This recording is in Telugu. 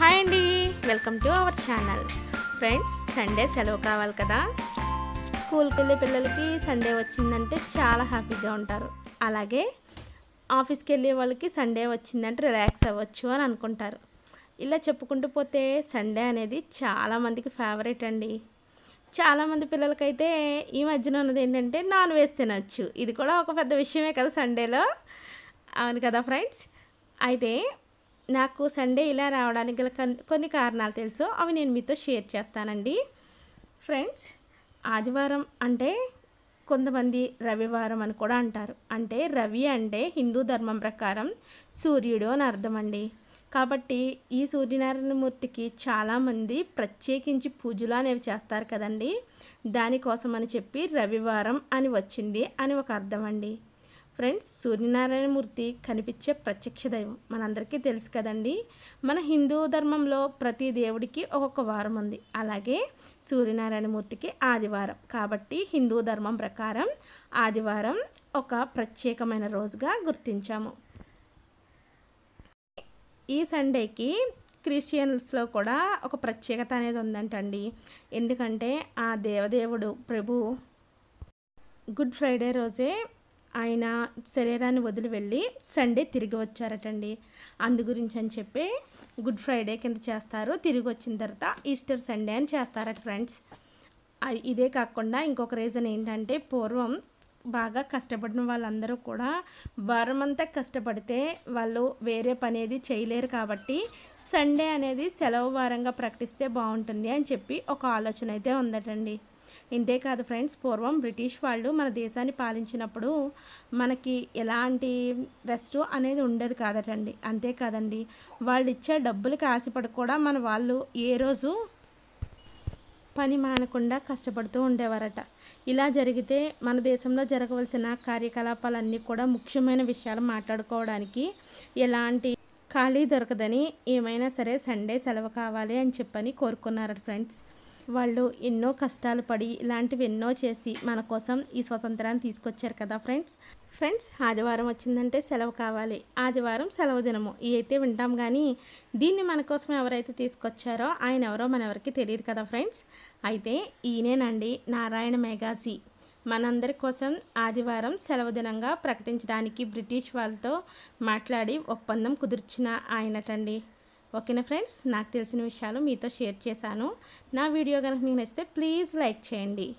హాయ్ అండి welcome to our channel friends Sunday సెలవు కావాలి కదా స్కూల్కి వెళ్ళే పిల్లలకి సండే వచ్చిందంటే చాలా హ్యాపీగా ఉంటారు అలాగే ఆఫీస్కి వెళ్ళే వాళ్ళకి సండే వచ్చిందంటే రిలాక్స్ అవ్వచ్చు అని అనుకుంటారు ఇలా చెప్పుకుంటూ పోతే సండే అనేది చాలామందికి ఫేవరెట్ అండి చాలామంది పిల్లలకైతే ఈ మధ్యన ఉన్నది ఏంటంటే నాన్ వెజ్ తినచ్చు ఇది కూడా ఒక పెద్ద విషయమే కదా సండేలో అవును కదా ఫ్రెండ్స్ అయితే నాకు సండే ఇలా రావడానికి గల కొన్ని కారణాలు తెలుసు అవి నేను మీతో షేర్ చేస్తానండి ఫ్రెండ్స్ ఆదివారం అంటే కొంతమంది రవివారం అని కూడా అంటారు అంటే రవి అంటే హిందూ ధర్మం ప్రకారం సూర్యుడు అని అర్థం అండి కాబట్టి ఈ సూర్యనారాయణమూర్తికి చాలామంది ప్రత్యేకించి పూజలు అనేవి చేస్తారు కదండి దానికోసం అని చెప్పి రవివారం అని వచ్చింది అని ఒక అర్థం అండి ఫ్రెండ్స్ సూర్యనారాయణమూర్తి కనిపించే ప్రత్యక్ష దైవం మనందరికీ తెలుసు కదండి మన హిందూ ధర్మంలో ప్రతి దేవుడికి ఒక్కొక్క వారం ఉంది అలాగే సూర్యనారాయణమూర్తికి ఆదివారం కాబట్టి హిందూ ధర్మం ప్రకారం ఆదివారం ఒక ప్రత్యేకమైన రోజుగా గుర్తించాము ఈ సండేకి క్రిస్టియన్స్లో కూడా ఒక ప్రత్యేకత అనేది ఉందంటండి ఎందుకంటే ఆ దేవదేవుడు ప్రభు గుడ్ ఫ్రైడే రోజే ఆయన శరీరాన్ని వదిలి వెళ్ళి సండే తిరిగి వచ్చారటండి అందు గురించి అని చెప్పి గుడ్ ఫ్రైడే కింద చేస్తారు తిరిగి వచ్చిన తర్వాత ఈస్టర్ సండే అని చేస్తారట ఫ్రెండ్స్ ఇదే కాకుండా ఇంకొక రీజన్ ఏంటంటే పూర్వం బాగా కష్టపడిన వాళ్ళందరూ కూడా వారమంతా కష్టపడితే వాళ్ళు వేరే పని అనేది చేయలేరు కాబట్టి సండే అనేది సెలవు వారంగా ప్రకటిస్తే బాగుంటుంది అని చెప్పి ఒక ఆలోచన అయితే ఉందటండి ఇంతే కాదు ఫ్రెండ్స్ పూర్వం బ్రిటిష్ వాళ్ళు మన దేశాన్ని పాలించినప్పుడు మనకి ఎలాంటి రెస్ట్ అనేది ఉండేది కాదటండి అంతేకాదండి వాళ్ళు ఇచ్చే డబ్బులకి ఆశపడి కూడా మన వాళ్ళు ఏ రోజు పని మానకుండా కష్టపడుతూ ఉండేవారట ఇలా జరిగితే మన దేశంలో జరగవలసిన కార్యకలాపాలన్నీ కూడా ముఖ్యమైన విషయాలు మాట్లాడుకోవడానికి ఎలాంటి ఖాళీ దొరకదని ఏమైనా సరే సండే సెలవు కావాలి అని చెప్పని కోరుకున్నారు ఫ్రెండ్స్ వాళ్ళు ఎన్నో కష్టాలు పడి ఇలాంటివి ఎన్నో చేసి మన కోసం ఈ స్వతంత్రాన్ని తీసుకొచ్చారు కదా ఫ్రెండ్స్ ఫ్రెండ్స్ ఆదివారం వచ్చిందంటే సెలవు కావాలి ఆదివారం సెలవు దినము అయితే వింటాం కానీ దీన్ని మన కోసం ఎవరైతే తీసుకొచ్చారో ఆయన ఎవరో మన ఎవరికి తెలియదు కదా ఫ్రెండ్స్ అయితే ఈయనేనండి నారాయణ మేఘాసి మనందరి కోసం ఆదివారం సెలవు దినంగా ప్రకటించడానికి బ్రిటిష్ వాళ్ళతో మాట్లాడి ఒప్పందం కుదుర్చిన ఆయనటండి ఓకేనా ఫ్రెండ్స్ నాకు తెలిసిన విషయాలు మీతో షేర్ చేశాను నా వీడియో కనుక మీకు నచ్చితే ప్లీజ్ లైక్ చేయండి